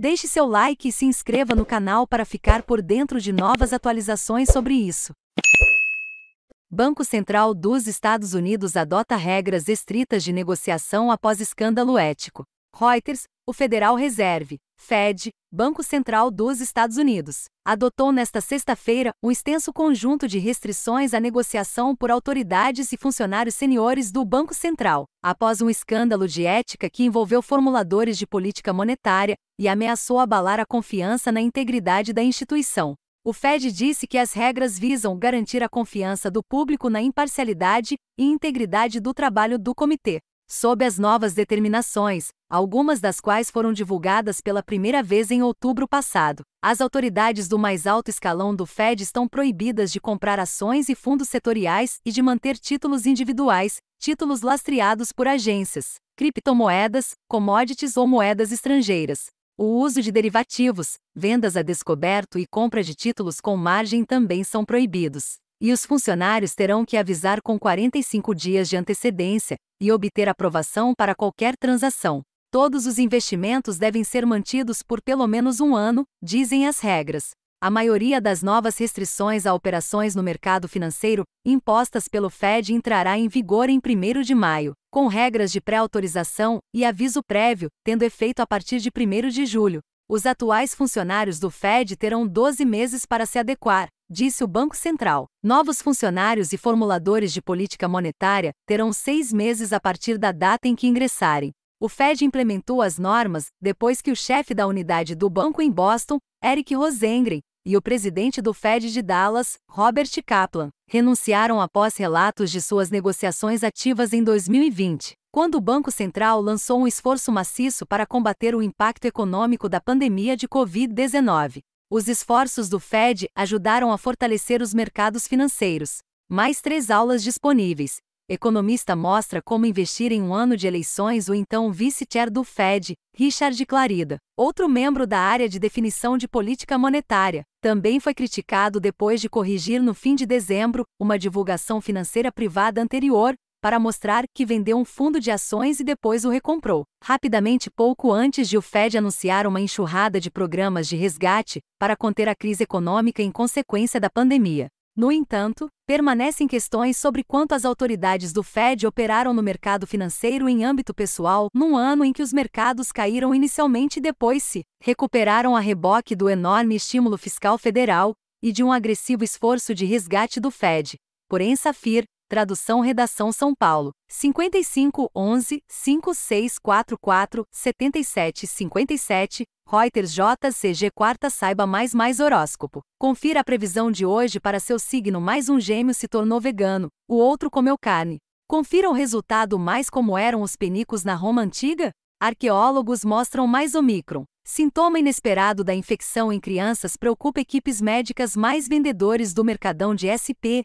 Deixe seu like e se inscreva no canal para ficar por dentro de novas atualizações sobre isso. Banco Central dos Estados Unidos adota regras estritas de negociação após escândalo ético. Reuters, o Federal Reserve, Fed, Banco Central dos Estados Unidos, adotou nesta sexta-feira um extenso conjunto de restrições à negociação por autoridades e funcionários seniores do Banco Central, após um escândalo de ética que envolveu formuladores de política monetária e ameaçou abalar a confiança na integridade da instituição. O Fed disse que as regras visam garantir a confiança do público na imparcialidade e integridade do trabalho do comitê sob as novas determinações, algumas das quais foram divulgadas pela primeira vez em outubro passado. As autoridades do mais alto escalão do Fed estão proibidas de comprar ações e fundos setoriais e de manter títulos individuais, títulos lastreados por agências, criptomoedas, commodities ou moedas estrangeiras. O uso de derivativos, vendas a descoberto e compra de títulos com margem também são proibidos. E os funcionários terão que avisar com 45 dias de antecedência e obter aprovação para qualquer transação. Todos os investimentos devem ser mantidos por pelo menos um ano, dizem as regras. A maioria das novas restrições a operações no mercado financeiro impostas pelo Fed entrará em vigor em 1 de maio, com regras de pré-autorização e aviso prévio, tendo efeito a partir de 1 de julho. Os atuais funcionários do Fed terão 12 meses para se adequar, disse o Banco Central. Novos funcionários e formuladores de política monetária terão seis meses a partir da data em que ingressarem. O Fed implementou as normas depois que o chefe da unidade do banco em Boston, Eric Rosengren, e o presidente do Fed de Dallas, Robert Kaplan, renunciaram após relatos de suas negociações ativas em 2020 quando o Banco Central lançou um esforço maciço para combater o impacto econômico da pandemia de Covid-19. Os esforços do Fed ajudaram a fortalecer os mercados financeiros. Mais três aulas disponíveis. Economista mostra como investir em um ano de eleições o então vice-chair do Fed, Richard Clarida, outro membro da área de definição de política monetária, também foi criticado depois de corrigir no fim de dezembro uma divulgação financeira privada anterior, para mostrar que vendeu um fundo de ações e depois o recomprou. Rapidamente, pouco antes de o Fed anunciar uma enxurrada de programas de resgate para conter a crise econômica em consequência da pandemia. No entanto, permanecem questões sobre quanto as autoridades do Fed operaram no mercado financeiro em âmbito pessoal num ano em que os mercados caíram inicialmente e depois se recuperaram a reboque do enorme estímulo fiscal federal e de um agressivo esforço de resgate do Fed. Porém, Safir, Tradução Redação São Paulo, 55 11 5644 77 57, Reuters JCG Quarta Saiba Mais Mais Horóscopo. Confira a previsão de hoje para seu signo mais um gêmeo se tornou vegano, o outro comeu carne. Confira o resultado mais como eram os penicos na Roma Antiga? Arqueólogos mostram mais Omicron. Sintoma inesperado da infecção em crianças preocupa equipes médicas mais vendedores do mercadão de SP,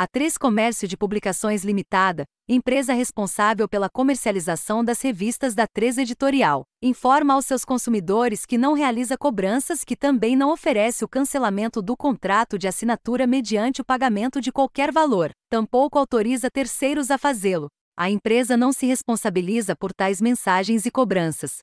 a Três Comércio de Publicações Limitada, empresa responsável pela comercialização das revistas da Três Editorial, informa aos seus consumidores que não realiza cobranças que também não oferece o cancelamento do contrato de assinatura mediante o pagamento de qualquer valor, tampouco autoriza terceiros a fazê-lo. A empresa não se responsabiliza por tais mensagens e cobranças.